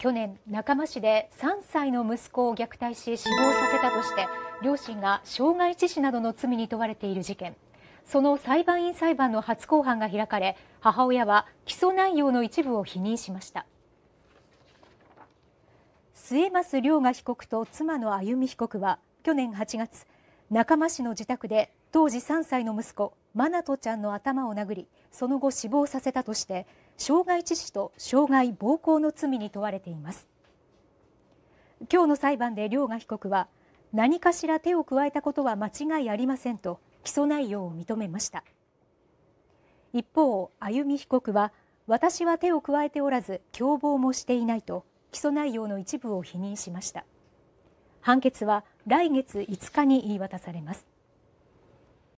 去年、中間市で3歳の息子を虐待し死亡させたとして両親が傷害致死などの罪に問われている事件その裁判員裁判の初公判が開かれ母親は起訴内容の一部を否認しました末松涼雅被告と妻の歩美被告は去年8月中間市の自宅で当時3歳の息子愛翔ちゃんの頭を殴りその後死亡させたとして傷害致死と傷害暴行の罪に問われています今日の裁判で両賀被告は何かしら手を加えたことは間違いありませんと起訴内容を認めました一方歩美被告は私は手を加えておらず共謀もしていないと起訴内容の一部を否認しました判決は来月5日に言い渡されます